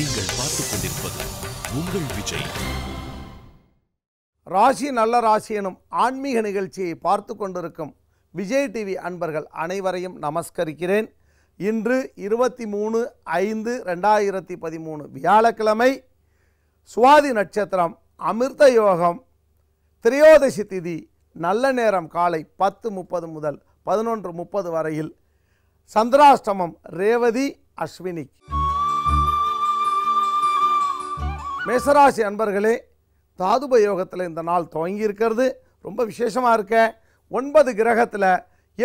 நீங்கள் பார்த்து கொண்டிருப்பது உங்கள் விஜய் ராசி நல்ல ராசி எனும் ஆன்மீக நிகழ்ச்சியை பார்த்து கொண்டிருக்கும் விஜய் டிவி அன்பர்கள் அனைவரையும் நமஸ்கரிக்கிறேன் இன்று இருபத்தி மூணு ஐந்து ரெண்டாயிரத்தி பதிமூணு வியாழக்கிழமை சுவாதி நட்சத்திரம் அமிர்த யோகம் திரையோதசி திதி நல்ல நேரம் காலை பத்து முப்பது முதல் பதினொன்று முப்பது வரையில் சந்திராஷ்டமம் ரேவதி அஸ்வினி மேசராசி அன்பர்களே தாதுப யோகத்தில் இந்த நாள் துவங்கி இருக்கிறது ரொம்ப விசேஷமாக இருக்க ஒன்பது கிரகத்தில்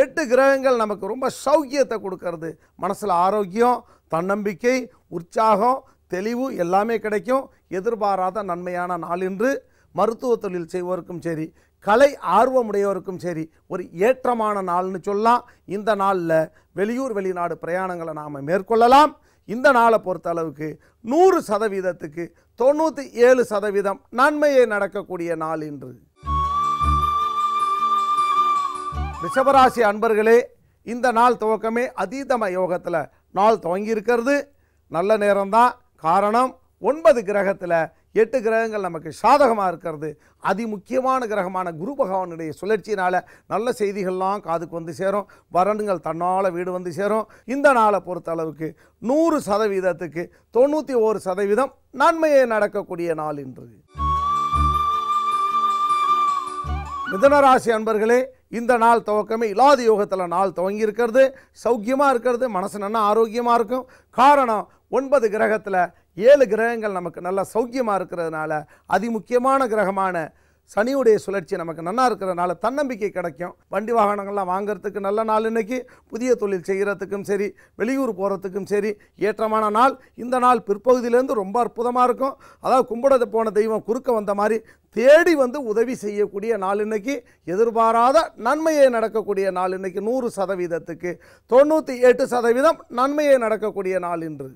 எட்டு கிரகங்கள் நமக்கு ரொம்ப சௌக்கியத்தை கொடுக்கறது மனசில் ஆரோக்கியம் தன்னம்பிக்கை உற்சாகம் தெளிவு எல்லாமே கிடைக்கும் எதிர்பாராத நன்மையான நாள் என்று மருத்துவ தொழில் செய்வோருக்கும் சரி கலை ஆர்வமுடையவருக்கும் சரி ஒரு ஏற்றமான நாள்னு சொல்லலாம் இந்த நாளில் வெளியூர் வெளிநாடு பிரயாணங்களை நாம் மேற்கொள்ளலாம் இந்த நாளை பொறுத்த அளவுக்கு நூறு சதவீதத்துக்கு தொண்ணூற்றி ஏழு சதவீதம் நன்மையை நடக்கக்கூடிய நாள் இன்று ரிஷபராசி அன்பர்களே இந்த நாள் துவக்கமே அதீதம யோகத்தில் நாள் துவங்கி இருக்கிறது நல்ல நேரம்தான் காரணம் ஒன்பது கிரகத்தில் எட்டு கிரகங்கள் நமக்கு சாதகமாக இருக்கிறது அதி முக்கியமான கிரகமான குரு பகவானுடைய சுழற்சியினால் நல்ல செய்திகள்லாம் காதுக்கு வந்து சேரும் வரணுங்கள் தன்னால் வீடு வந்து சேரும் இந்த நாளை பொறுத்த அளவுக்கு நூறு சதவீதத்துக்கு தொண்ணூற்றி ஒரு சதவீதம் நன்மையே நடக்கக்கூடிய நாள் இன்று மிதனராசி அன்பர்களே இந்த நாள் துவக்கமே இல்லாத யோகத்தில் நாள் துவங்கி இருக்கிறது சௌக்கியமாக இருக்கிறது மனசு நல்லா ஆரோக்கியமாக இருக்கும் காரணம் ஒன்பது கிரகத்தில் ஏழு கிரகங்கள் நமக்கு நல்லா சௌக்கியமாக இருக்கிறதுனால அதிமுக்கியமான கிரகமான சனியுடைய சுழற்சி நமக்கு நல்லா இருக்கிறதுனால தன்னம்பிக்கை கிடைக்கும் வண்டி வாகனங்கள்லாம் வாங்கிறதுக்கு நல்ல நாள் இன்னைக்கு புதிய தொழில் செய்கிறதுக்கும் சரி வெளியூர் போகிறதுக்கும் சரி ஏற்றமான நாள் இந்த நாள் பிற்பகுதியிலேருந்து ரொம்ப அற்புதமாக இருக்கும் அதாவது கும்பிட போன தெய்வம் குறுக்க வந்த மாதிரி தேடி வந்து உதவி செய்யக்கூடிய நாள் இன்றைக்கி எதிர்பாராத நன்மையை நடக்கக்கூடிய நாள் இன்றைக்கி நூறு சதவீதத்துக்கு தொண்ணூற்றி எட்டு சதவீதம் நன்மையை நடக்கக்கூடிய நாள் இன்று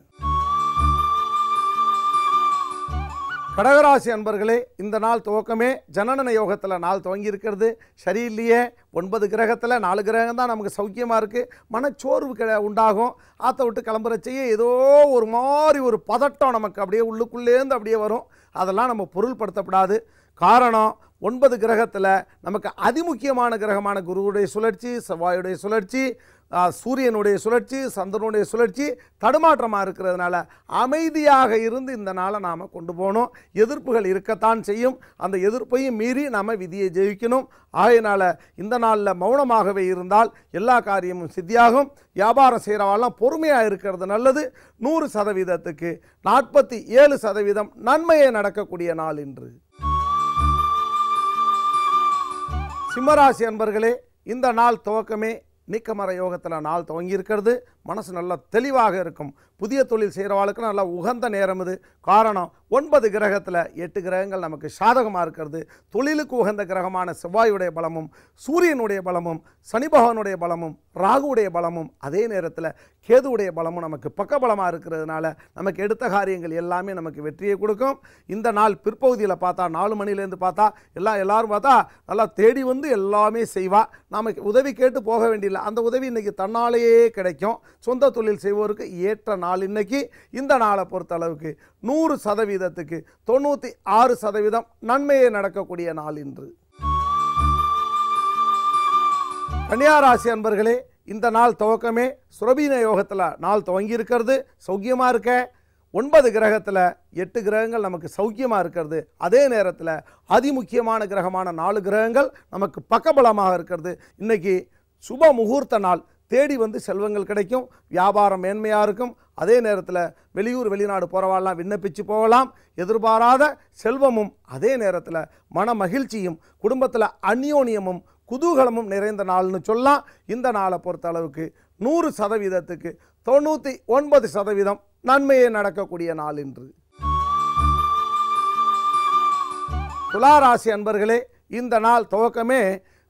கடகராசி அன்பர்களே இந்த நாள் துவக்கமே ஜனன யோகத்தில் நாள் துவங்கி இருக்கிறது சரியில்லையே ஒன்பது கிரகத்தில் நாலு கிரகம் தான் நமக்கு சௌக்கியமாக இருக்குது மனச்சோர்வு கிட உண்டாகும் ஆற்ற விட்டு கிளம்புற செய்ய ஏதோ ஒரு மாதிரி ஒரு பதட்டம் நமக்கு அப்படியே உள்ளுக்குள்ளேருந்து அப்படியே வரும் அதெல்லாம் நம்ம பொருள்படுத்தப்படாது காரணம் ஒன்பது கிரகத்தில் நமக்கு அதிமுக்கியமான கிரகமான குருவுடைய சுழற்சி செவ்வாயுடைய சுழற்சி சூரியனுடைய சுழற்சி சந்திரனுடைய சுழற்சி தடுமாற்றமாக இருக்கிறதுனால அமைதியாக இருந்து இந்த நாளை நாம் கொண்டு போகணும் எதிர்ப்புகள் இருக்கத்தான் செய்யும் அந்த எதிர்ப்பையும் மீறி நாம் விதியை ஜெயிக்கணும் ஆகையினால் இந்த நாளில் மௌனமாகவே இருந்தால் எல்லா காரியமும் சித்தியாகும் வியாபாரம் செய்கிறவாலாம் பொறுமையாக இருக்கிறது நல்லது நூறு சதவீதத்துக்கு நாற்பத்தி ஏழு சதவீதம் நன்மையை நடக்கக்கூடிய நாள் இன்று சிம்மராசி அன்பர்களே இந்த நாள் துவக்கமே நீக்கமர யோகத்தில் நாள் துவங்கி இருக்கிறது மனசு நல்லா தெளிவாக இருக்கும் புதிய தொழில் செய்கிறவாளுக்கு நல்லா உகந்த நேரம் இது காரணம் ஒன்பது கிரகத்தில் எட்டு கிரகங்கள் நமக்கு சாதகமாக இருக்கிறது தொழிலுக்கு உகந்த கிரகமான செவ்வாயுடைய பலமும் சூரியனுடைய பலமும் சனி பகவானுடைய பலமும் ராகுவுடைய பலமும் அதே நேரத்தில் கேதுவுடைய பலமும் நமக்கு பக்க பலமாக இருக்கிறதுனால நமக்கு எடுத்த காரியங்கள் எல்லாமே நமக்கு வெற்றியை கொடுக்கும் இந்த நாள் பிற்பகுதியில் பார்த்தா நாலு மணிலேருந்து பார்த்தா எல்லாம் எல்லோரும் பார்த்தா நல்லா தேடி வந்து எல்லாமே செய்வா நமக்கு உதவி கேட்டு போக வேண்டியதில்லை அந்த உதவி இன்றைக்கி தன்னாலேயே கிடைக்கும் சொந்த தொழில் செய்வோருக்கு ஏற்ற நாள் இன்னைக்கு இந்த நாளை பொறுத்த அளவுக்கு நூறு சதவீதத்துக்கு தொண்ணூற்றி ஆறு சதவீதம் நன்மையே நடக்கக்கூடிய நாள் இன்று கன்னியாராசி அன்பர்களே இந்த நாள் துவக்கமே சுரபீன யோகத்தில் நாள் துவங்கி இருக்கிறது சௌக்கியமாக இருக்க ஒன்பது கிரகத்தில் எட்டு கிரகங்கள் நமக்கு சௌக்கியமாக இருக்கிறது அதே நேரத்தில் அதிமுக்கியமான கிரகமான நாலு கிரகங்கள் நமக்கு பக்கபலமாக இருக்கிறது இன்றைக்கி சுப முகூர்த்த நாள் தேடி வந்து செல்வங்கள் கிடைக்கும் வியாபாரம் மேன்மையாக இருக்கும் அதே நேரத்தில் வெளியூர் வெளிநாடு போகிறவாள்லாம் விண்ணப்பித்து போகலாம் எதிர்பாராத செல்வமும் அதே நேரத்தில் மன மகிழ்ச்சியும் குடும்பத்தில் அந்யோன்யமும் குதூகலமும் நிறைந்த நாள்னு சொல்லலாம் இந்த நாளை பொறுத்த அளவுக்கு நூறு சதவீதத்துக்கு தொண்ணூற்றி ஒன்பது சதவீதம் நன்மையே நடக்கக்கூடிய நாள் என்று துளாராசி அன்பர்களே இந்த நாள் துவக்கமே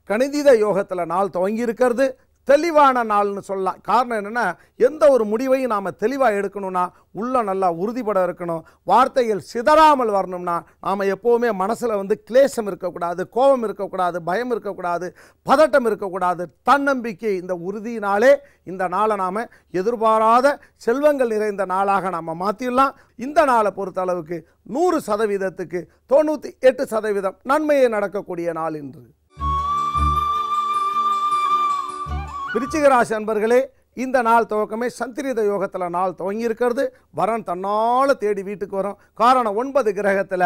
கணிதித யோகத்தில் நாள் துவங்கி இருக்கிறது தெளிவான நாள்னு சொல்லலாம் காரணம் என்னென்னா எந்த ஒரு முடிவையும் நாம் தெளிவாக எடுக்கணும்னா உள்ளே நல்லா உறுதிப்பட இருக்கணும் வார்த்தைகள் சிதறாமல் வரணும்னா நாம் எப்போவுமே மனசில் வந்து கிளேசம் இருக்கக்கூடாது கோபம் இருக்கக்கூடாது பயம் இருக்கக்கூடாது பதட்டம் இருக்கக்கூடாது தன்னம்பிக்கை இந்த உறுதியினாலே இந்த நாளை நாம் எதிர்பாராத செல்வங்கள் நிறைந்த நாளாக நாம் மாற்றிடலாம் இந்த நாளை பொறுத்த அளவுக்கு நூறு சதவீதத்துக்கு தொண்ணூற்றி எட்டு சதவீதம் நன்மையே நடக்கக்கூடிய நாள் என்று விருச்சிகராசி அன்பர்களே இந்த நாள் துவக்கமே சந்திரித யோகத்தில் நாள் துவங்கி இருக்கிறது வரன் தன்னால் தேடி வீட்டுக்கு வரும் காரணம் ஒன்பது கிரகத்தில்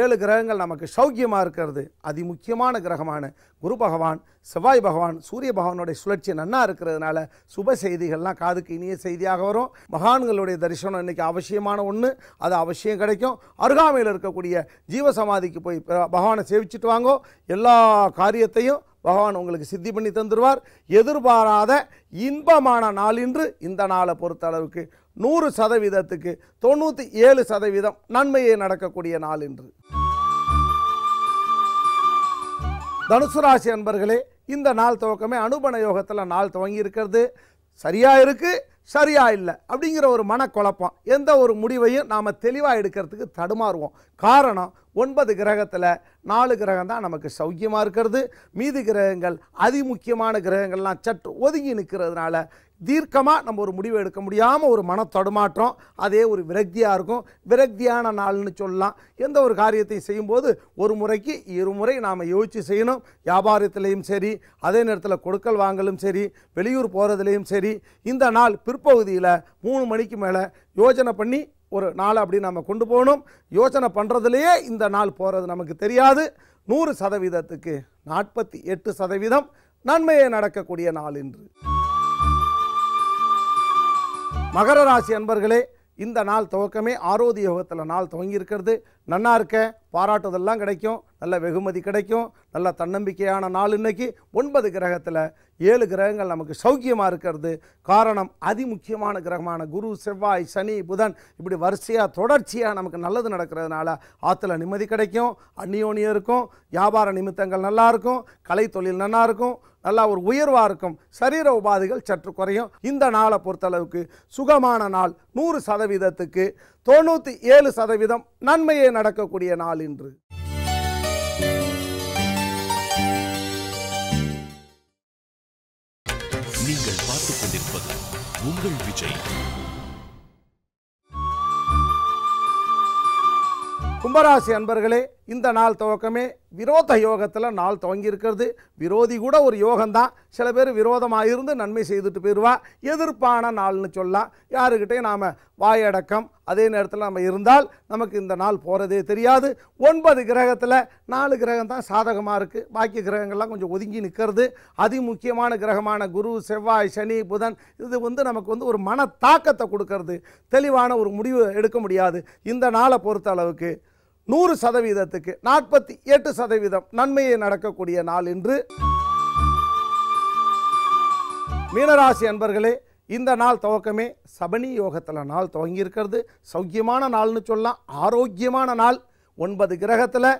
ஏழு கிரகங்கள் நமக்கு சௌக்கியமாக இருக்கிறது அதி முக்கியமான கிரகமான குரு பகவான் செவ்வாய் பகவான் சூரிய பகவானுடைய சுழற்சி நன்னாக இருக்கிறதுனால சுப செய்திகள்லாம் காதுக்கு இனிய செய்தியாக வரும் மகான்களுடைய தரிசனம் இன்னைக்கு அவசியமான ஒன்று அது அவசியம் கிடைக்கும் அருகாமையில் இருக்கக்கூடிய ஜீவசமாதிக்கு போய் பகவானை சேவிச்சுட்டு வாங்கோ எல்லா காரியத்தையும் பகவான் உங்களுக்கு சித்தி பண்ணி தந்துடுவார் எதிர்பாராத இன்பமான நாளின்று இந்த நாளை பொறுத்த அளவுக்கு நூறு சதவீதத்துக்கு தொண்ணூற்றி ஏழு சதவீதம் நன்மையே நடக்கக்கூடிய நாள் என்று தனுசு ராசி அன்பர்களே இந்த நாள் துவக்கமே அனுபண யோகத்தில் நாள் துவங்கி இருக்கிறது சரியாக இருக்குது சரியா இல்லை அப்படிங்கிற ஒரு மனக்குழப்பம் எந்த ஒரு முடிவையும் நாம் தெளிவாக எடுக்கிறதுக்கு தடுமாறுவோம் காரணம் ஒன்பது கிரகத்தில் நாலு கிரகம் தான் நமக்கு சௌக்கியமாக இருக்கிறது மீதி கிரகங்கள் அதிமுக்கியமான கிரகங்கள்லாம் சற்று ஒதுங்கி நிற்கிறதுனால தீர்க்கமாக நம்ம ஒரு முடிவு எடுக்க முடியாமல் ஒரு மன தடுமாற்றம் அதே ஒரு விரக்தியாக இருக்கும் விரக்தியான நாள்னு சொல்லலாம் எந்த ஒரு காரியத்தையும் செய்யும்போது ஒரு முறைக்கு இருமுறை நாம் யோசித்து செய்யணும் வியாபாரத்திலையும் சரி அதே நேரத்தில் கொடுக்கல் வாங்கலும் சரி வெளியூர் போகிறதுலையும் சரி இந்த நாள் பிற் பிற்பகுதியில் மூணு மணிக்கு மேலே யோஜனை பண்ணி ஒரு நாள் அப்படி நம்ம கொண்டு போகணும் யோசனை பண்ணுறதுலையே இந்த நாள் போகிறது நமக்கு தெரியாது நூறு சதவீதத்துக்கு நாற்பத்தி எட்டு சதவீதம் நன்மையை நடக்கக்கூடிய நாள் என்று மகர ராசி அன்பர்களே இந்த நாள் துவக்கமே ஆரோதி யோகத்தில் நாள் துவங்கியிருக்கிறது நன்னா இருக்க பாராட்டுதெல்லாம் கிடைக்கும் நல்ல வெகுமதி கிடைக்கும் நல்ல தன்னம்பிக்கையான நாள் இன்றைக்கி ஒன்பது கிரகத்தில் ஏழு கிரகங்கள் நமக்கு சௌக்கியமாக இருக்கிறது காரணம் அதிமுக்கியமான கிரகமான குரு செவ்வாய் சனி புதன் இப்படி வரிசையாக தொடர்ச்சியாக நமக்கு நல்லது நடக்கிறதுனால ஆற்றுல நிம்மதி கிடைக்கும் அந்நியோனியம் இருக்கும் வியாபார நிமித்தங்கள் நல்லாயிருக்கும் கலைத்தொழில் நல்லாயிருக்கும் நல்லா ஒரு உயர்வாக இருக்கும் சரீர உபாதைகள் சற்று குறையும் இந்த நாளை பொறுத்தளவுக்கு சுகமான நாள் நூறு சதவீதத்துக்கு தொண்ணூத்தி ஏழு சதவீதம் நன்மையே நடக்கக்கூடிய நாள் இன்று நீங்கள் பார்த்துக் கொண்டிருப்பது உங்கள் விஜய் கும்பராசி அன்பர்களே இந்த நாள் துவக்கமே விரோத யோகத்தில் நாள் துவங்கி இருக்கிறது விரோதி கூட ஒரு யோகம்தான் சில பேர் விரோதமாக இருந்து நன்மை செய்துட்டு போயிடுவா எதிர்ப்பான நாள்னு சொல்லலாம் யாருக்கிட்டே நாம் வாயடக்கம் அதே நேரத்தில் நம்ம இருந்தால் நமக்கு இந்த நாள் போகிறதே தெரியாது ஒன்பது கிரகத்தில் நாலு கிரகம் தான் சாதகமாக இருக்குது பாக்கி கிரகங்கள்லாம் கொஞ்சம் ஒதுங்கி நிற்கிறது அதிமுக்கியமான கிரகமான குரு செவ்வாய் சனி புதன் இது வந்து நமக்கு வந்து ஒரு மன தாக்கத்தை கொடுக்கறது தெளிவான ஒரு முடிவு எடுக்க முடியாது இந்த நாளை பொறுத்த அளவுக்கு நூறு சதவீதத்துக்கு நாற்பத்தி எட்டு சதவீதம் நன்மையை நடக்கக்கூடிய நாள் என்று மீனராசி அன்பர்களே இந்த நாள் துவக்கமே சபனி யோகத்தில் நாள் துவங்கியிருக்கிறது சௌக்கியமான நாள்னு சொல்லலாம் ஆரோக்கியமான நாள் ஒன்பது கிரகத்தில்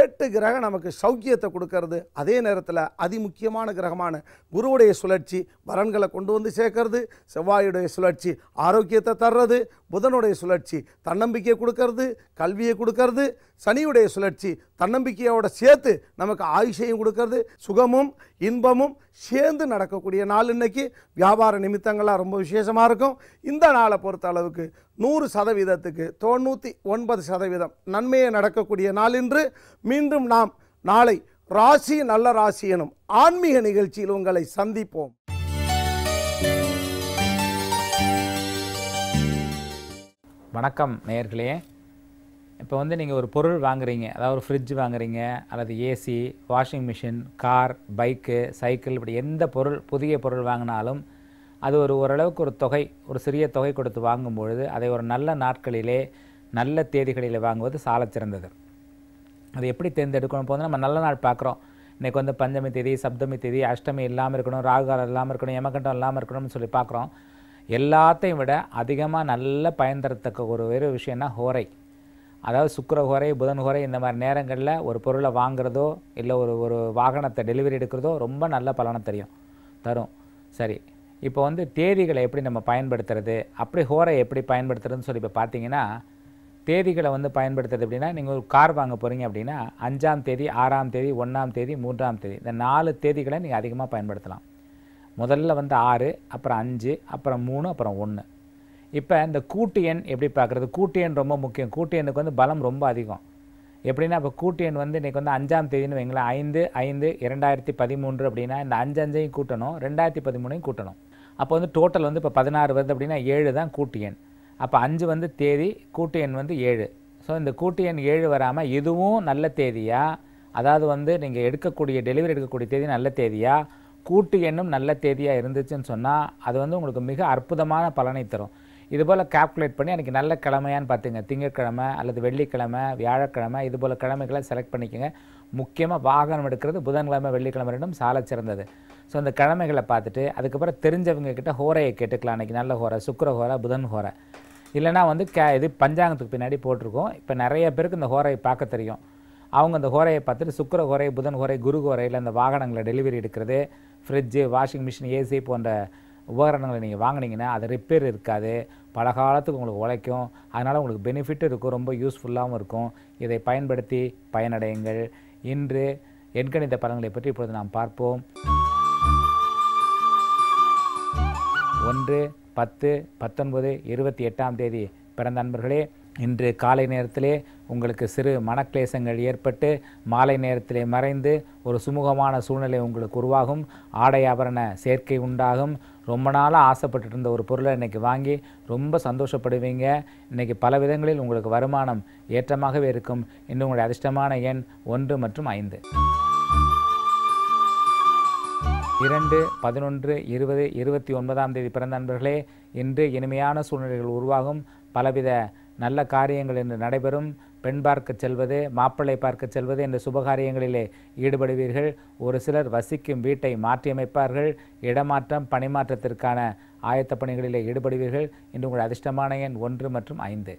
எட்டு கிரகம் நமக்கு சௌக்கியத்தை கொடுக்கறது அதே நேரத்தில் அதிமுக்கியமான கிரகமான குருவுடைய சுழற்சி வரன்களை கொண்டு வந்து சேர்க்கறது செவ்வாயுடைய சுழற்சி ஆரோக்கியத்தை தர்றது புதனுடைய சுழற்சி தன்னம்பிக்கையை கொடுக்கறது கல்வியை கொடுக்கறது சனியுடைய சுழற்சி தன்னம்பிக்கையோட சேர்த்து நமக்கு ஆயுஷையும் கொடுக்கறது சுகமும் இன்பமும் சேர்ந்து நடக்கக்கூடிய நாள் இன்னைக்கு வியாபார நிமித்தங்களாக ரொம்ப விசேஷமாக இருக்கும் இந்த நாளை பொறுத்த அளவுக்கு நூறு சதவீதத்துக்கு தொண்ணூற்றி ஒன்பது சதவீதம் நன்மையை நடக்கக்கூடிய நாள் இன்று மீண்டும் நாம் நாளை ராசி நல்ல ராசி எனும் ஆன்மீக நிகழ்ச்சியில் உங்களை சந்திப்போம் வணக்கம் நேர்களே இப்போ வந்து நீங்கள் ஒரு பொருள் வாங்குறீங்க அதாவது ஒரு ஃப்ரிட்ஜ் வாங்குறீங்க அல்லது AC washing machine car bike cycle இப்படி எந்த பொருள் புதிய பொருள் வாங்கினாலும் அது ஒரு ஓரளவுக்கு ஒரு தொகை ஒரு சிறிய தொகை கொடுத்து வாங்கும் பொழுது அதை ஒரு நல்ல நாட்களிலே நல்ல தேதிகளில் வாங்குவது சாலச்சிறந்தது அது எப்படி தேர்ந்தெடுக்கணும் போது நம்ம நல்ல நாள் பார்க்குறோம் இன்றைக்கி வந்து பஞ்சமி தேதி சப்தமி தேதி அஷ்டமி இல்லாமல் இருக்கணும் ராகுகாலம் இல்லாமல் இருக்கணும் யமகண்டம் இல்லாமல் இருக்கணும்னு சொல்லி பார்க்குறோம் எல்லாத்தையும் விட அதிகமாக நல்ல பயன் தரத்தக்க ஒரு வேறு விஷயம்னா ஹோரை அதாவது புதன் புதன்குறை இந்த மாதிரி நேரங்களில் ஒரு பொருளை வாங்குறதோ இல்லை ஒரு ஒரு வாகனத்தை டெலிவரி எடுக்கிறதோ ரொம்ப நல்ல பலனை தெரியும் தரும் சரி இப்போ வந்து தேதிகளை எப்படி நம்ம பயன்படுத்துறது அப்படி ஹோரை எப்படி பயன்படுத்துறதுன்னு சொல்லி இப்போ பார்த்தீங்கன்னா தேதிகளை வந்து பயன்படுத்துறது அப்படின்னா நீங்கள் ஒரு கார் வாங்க போகிறீங்க அப்படின்னா அஞ்சாம் தேதி ஆறாம் தேதி ஒன்றாம் தேதி மூன்றாம் தேதி இந்த நாலு தேதிகளை நீங்கள் அதிகமாக பயன்படுத்தலாம் முதல்ல வந்து ஆறு அப்புறம் அஞ்சு அப்புறம் மூணு அப்புறம் ஒன்று இப்போ இந்த கூட்டு எண் எப்படி பார்க்குறது கூட்டு எண் ரொம்ப முக்கியம் கூட்டு எண்ணுக்கு வந்து பலம் ரொம்ப அதிகம் எப்படின்னா இப்போ கூட்டு எண் வந்து இன்றைக்கி வந்து அஞ்சாம் தேதின்னு வைங்களேன் ஐந்து ஐந்து இரண்டாயிரத்தி பதிமூன்று அப்படின்னா இந்த அஞ்சு அஞ்சையும் கூட்டணும் ரெண்டாயிரத்தி பதிமூணையும் கூட்டணும் அப்போ வந்து டோட்டல் வந்து இப்போ பதினாறு வருது அப்படின்னா ஏழு தான் கூட்டு எண் அப்போ அஞ்சு வந்து தேதி கூட்டு எண் வந்து ஏழு ஸோ இந்த கூட்டு எண் ஏழு வராமல் இதுவும் நல்ல தேதியாக அதாவது வந்து நீங்கள் எடுக்கக்கூடிய டெலிவரி எடுக்கக்கூடிய தேதி நல்ல தேதியாக கூட்டு எண்ணும் நல்ல தேதியாக இருந்துச்சுன்னு சொன்னால் அது வந்து உங்களுக்கு மிக அற்புதமான பலனை தரும் இதுபோல் கால்குலேட் பண்ணி எனக்கு நல்ல கிழமையான்னு பார்த்துங்க திங்கட்கிழமை அல்லது வெள்ளிக்கிழமை வியாழக்கிழமை இதுபோல் கிழமைகளை செலக்ட் பண்ணிக்கோங்க முக்கியமாக வாகனம் எடுக்கிறது புதன்கிழமை வெள்ளிக்கிழமை ரெண்டும் சாலை சிறந்தது ஸோ அந்த கிழமைகளை பார்த்துட்டு அதுக்கப்புறம் தெரிஞ்சவங்க கிட்ட ஹோரையை கேட்டுக்கலாம் அன்றைக்கி நல்ல ஹோரை சுக்கர ஹோரை புதன் ஹோரை இல்லைனா வந்து கே இது பஞ்சாங்கத்துக்கு பின்னாடி போட்டிருக்கோம் இப்போ நிறைய பேருக்கு இந்த ஹோரையை பார்க்க தெரியும் அவங்க அந்த ஹோரையை பார்த்துட்டு சுக்கர ஹோரை புதன் ஹோரை குரு ஹோரையில் அந்த வாகனங்களை டெலிவரி எடுக்கிறது ஃப்ரிட்ஜு வாஷிங் மிஷின் ஏசி போன்ற உபகரணங்களை நீங்கள் வாங்கினீங்கன்னா அது ரிப்பேர் இருக்காது பல காலத்துக்கு உங்களுக்கு உழைக்கும் அதனால் உங்களுக்கு பெனிஃபிட் இருக்கும் ரொம்ப யூஸ்ஃபுல்லாகவும் இருக்கும் இதை பயன்படுத்தி பயனடையுங்கள் இன்று எண்கணித பலன்களை பற்றி இப்பொழுது நாம் பார்ப்போம் ஒன்று பத்து பத்தொன்பது இருபத்தி எட்டாம் தேதி பிறந்த நண்பர்களே இன்று காலை நேரத்திலே உங்களுக்கு சிறு மனக்லேசங்கள் ஏற்பட்டு மாலை நேரத்திலே மறைந்து ஒரு சுமூகமான சூழ்நிலை உங்களுக்கு உருவாகும் ஆடை ஆபரண சேர்க்கை உண்டாகும் ரொம்ப நாளாக ஆசைப்பட்டு இருந்த ஒரு பொருளை இன்றைக்கி வாங்கி ரொம்ப சந்தோஷப்படுவீங்க இன்றைக்கி பல விதங்களில் உங்களுக்கு வருமானம் ஏற்றமாகவே இருக்கும் இன்னும் உங்களுடைய அதிர்ஷ்டமான எண் ஒன்று மற்றும் ஐந்து இரண்டு பதினொன்று இருபது இருபத்தி ஒன்பதாம் தேதி பிறந்த நண்பர்களே இன்று இனிமையான சூழ்நிலைகள் உருவாகும் பலவித நல்ல காரியங்கள் என்று நடைபெறும் பெண் பார்க்க செல்வது மாப்பிள்ளை பார்க்க செல்வது என்ற சுபகாரியங்களிலே ஈடுபடுவீர்கள் ஒரு சிலர் வசிக்கும் வீட்டை மாற்றியமைப்பார்கள் இடமாற்றம் பணிமாற்றத்திற்கான ஆயத்த பணிகளிலே ஈடுபடுவீர்கள் இன்று உங்கள் அதிர்ஷ்டமான எண் ஒன்று மற்றும் ஐந்து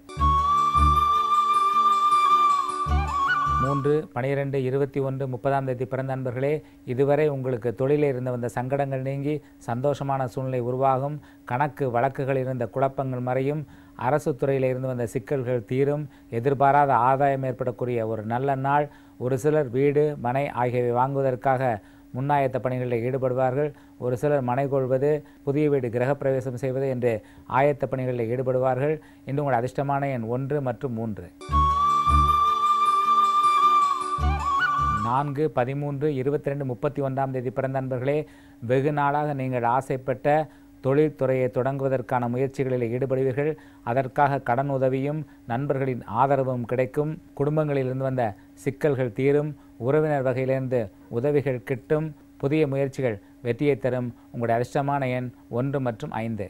மூன்று பனிரெண்டு இருபத்தி ஒன்று முப்பதாம் தேதி பிறந்த நண்பர்களே இதுவரை உங்களுக்கு தொழிலில் இருந்து வந்த சங்கடங்கள் நீங்கி சந்தோஷமான சூழ்நிலை உருவாகும் கணக்கு வழக்குகள் இருந்த குழப்பங்கள் மறையும் அரசு துறையில் இருந்து வந்த சிக்கல்கள் தீரும் எதிர்பாராத ஆதாயம் ஏற்படக்கூடிய ஒரு நல்ல நாள் ஒரு சிலர் வீடு மனை ஆகியவை வாங்குவதற்காக முன்னாயத்த பணிகளில் ஈடுபடுவார்கள் ஒரு சிலர் மனை கொள்வது புதிய வீடு கிரகப்பிரவேசம் செய்வது என்று ஆயத்த பணிகளில் ஈடுபடுவார்கள் இன்று உங்கள் அதிர்ஷ்டமான எண் ஒன்று மற்றும் மூன்று நான்கு பதிமூன்று இருபத்தி ரெண்டு முப்பத்தி ஒன்றாம் தேதி பிறந்த நண்பர்களே வெகு நாளாக நீங்கள் ஆசைப்பட்ட தொழில்துறையை தொடங்குவதற்கான முயற்சிகளில் ஈடுபடுவீர்கள் அதற்காக கடன் உதவியும் நண்பர்களின் ஆதரவும் கிடைக்கும் குடும்பங்களிலிருந்து வந்த சிக்கல்கள் தீரும் உறவினர் வகையிலிருந்து உதவிகள் கிட்டும் புதிய முயற்சிகள் வெற்றியை தரும் உங்களுடைய அதிர்ஷ்டமான எண் ஒன்று மற்றும் ஐந்து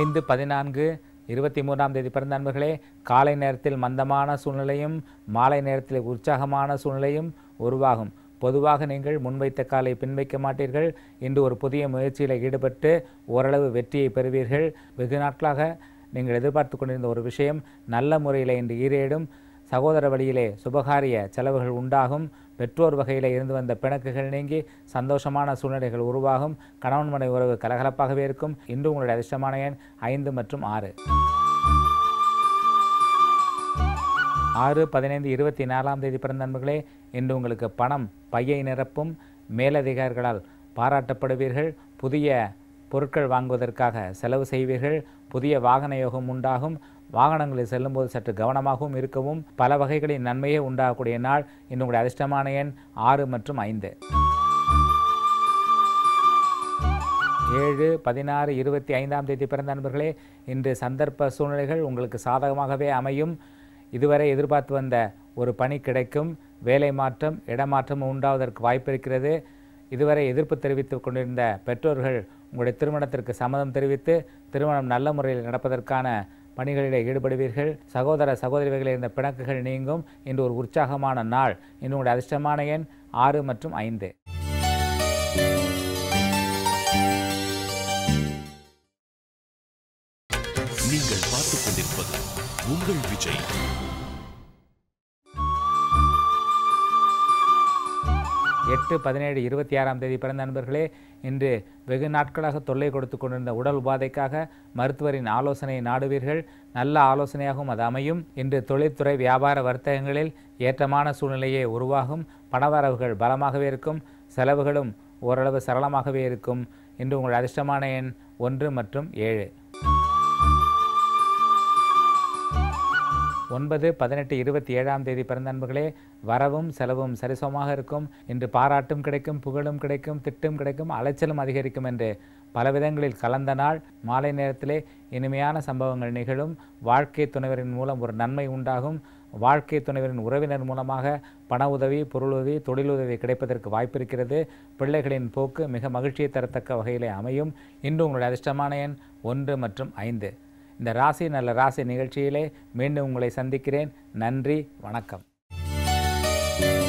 ஐந்து பதினான்கு இருபத்தி மூன்றாம் தேதி பிறந்த நண்பர்களே காலை நேரத்தில் மந்தமான சூழ்நிலையும் மாலை நேரத்தில் உற்சாகமான சூழ்நிலையும் உருவாகும் பொதுவாக நீங்கள் முன்வைத்த காலை பின்வைக்க மாட்டீர்கள் இன்று ஒரு புதிய முயற்சியில் ஈடுபட்டு ஓரளவு வெற்றியை பெறுவீர்கள் வெகு நாட்களாக நீங்கள் எதிர்பார்த்து கொண்டிருந்த ஒரு விஷயம் நல்ல முறையில் இன்று ஈரேடும் சகோதர வழியிலே சுபகாரிய செலவுகள் உண்டாகும் பெற்றோர் வகையில் இருந்து வந்த பிணக்குகள் நீங்கி சந்தோஷமான சூழ்நிலைகள் உருவாகும் கணவன் மனை உறவு கலகலப்பாகவே இருக்கும் இன்று உங்களுடைய அதிர்ஷ்டமான எண் ஐந்து மற்றும் ஆறு ஆறு பதினைந்து இருபத்தி நாலாம் தேதி பிறந்த நண்பர்களே இன்று உங்களுக்கு பணம் பையை நிரப்பும் மேலதிகாரிகளால் பாராட்டப்படுவீர்கள் புதிய பொருட்கள் வாங்குவதற்காக செலவு செய்வீர்கள் புதிய வாகன யோகம் உண்டாகும் வாகனங்களில் செல்லும்போது சற்று கவனமாகவும் இருக்கவும் பல வகைகளின் நன்மையே உண்டாகக்கூடிய நாள் இன்னுடைய அதிர்ஷ்டமான எண் ஆறு மற்றும் ஐந்து ஏழு பதினாறு இருபத்தி ஐந்தாம் தேதி பிறந்த நண்பர்களே இன்று சந்தர்ப்ப சூழ்நிலைகள் உங்களுக்கு சாதகமாகவே அமையும் இதுவரை எதிர்பார்த்து வந்த ஒரு பணி கிடைக்கும் வேலை மாற்றம் இடமாற்றமும் உண்டாவதற்கு வாய்ப்பு இருக்கிறது இதுவரை எதிர்ப்பு தெரிவித்து கொண்டிருந்த பெற்றோர்கள் உங்களுடைய திருமணத்திற்கு சம்மதம் தெரிவித்து திருமணம் நல்ல முறையில் நடப்பதற்கான பணிகளில் ஈடுபடுவீர்கள் சகோதர சகோதரிகளில் இருந்த பிணக்குகள் நீங்கும் இன்று ஒரு உற்சாகமான நாள் இன்று உங்களுடைய அதிர்ஷ்டமான எண் ஆறு மற்றும் ஐந்து நீங்கள் பார்த்துக் கொண்டிருப்பது உங்கள் விஜய் எட்டு பதினேழு இருபத்தி ஆறாம் தேதி பிறந்த நண்பர்களே இன்று வெகு நாட்களாக தொல்லை கொடுத்து கொண்டிருந்த உடல் உபாதைக்காக மருத்துவரின் ஆலோசனையை நாடுவீர்கள் நல்ல ஆலோசனையாகவும் அது அமையும் இன்று தொழில்துறை வியாபார வர்த்தகங்களில் ஏற்றமான சூழ்நிலையே உருவாகும் பணவரவுகள் பலமாகவே இருக்கும் செலவுகளும் ஓரளவு சரளமாகவே இருக்கும் இன்று உங்கள் அதிர்ஷ்டமான எண் ஒன்று மற்றும் ஏழு ஒன்பது பதினெட்டு இருபத்தி ஏழாம் தேதி பிறந்த அன்பர்களே வரவும் செலவும் சரிசமமாக இருக்கும் இன்று பாராட்டும் கிடைக்கும் புகழும் கிடைக்கும் திட்டும் கிடைக்கும் அலைச்சலும் அதிகரிக்கும் என்று பல விதங்களில் கலந்த நாள் மாலை நேரத்திலே இனிமையான சம்பவங்கள் நிகழும் வாழ்க்கை துணைவரின் மூலம் ஒரு நன்மை உண்டாகும் வாழ்க்கை துணைவரின் உறவினர் மூலமாக பண உதவி பொருளுதவி தொழிலுதவி கிடைப்பதற்கு வாய்ப்பிருக்கிறது பிள்ளைகளின் போக்கு மிக மகிழ்ச்சியை தரத்தக்க வகையிலே அமையும் இன்று உங்களுடைய அதிர்ஷ்டமான எண் ஒன்று மற்றும் ஐந்து இந்த ராசி நல்ல ராசி நிகழ்ச்சியிலே மீண்டும் உங்களை சந்திக்கிறேன் நன்றி வணக்கம்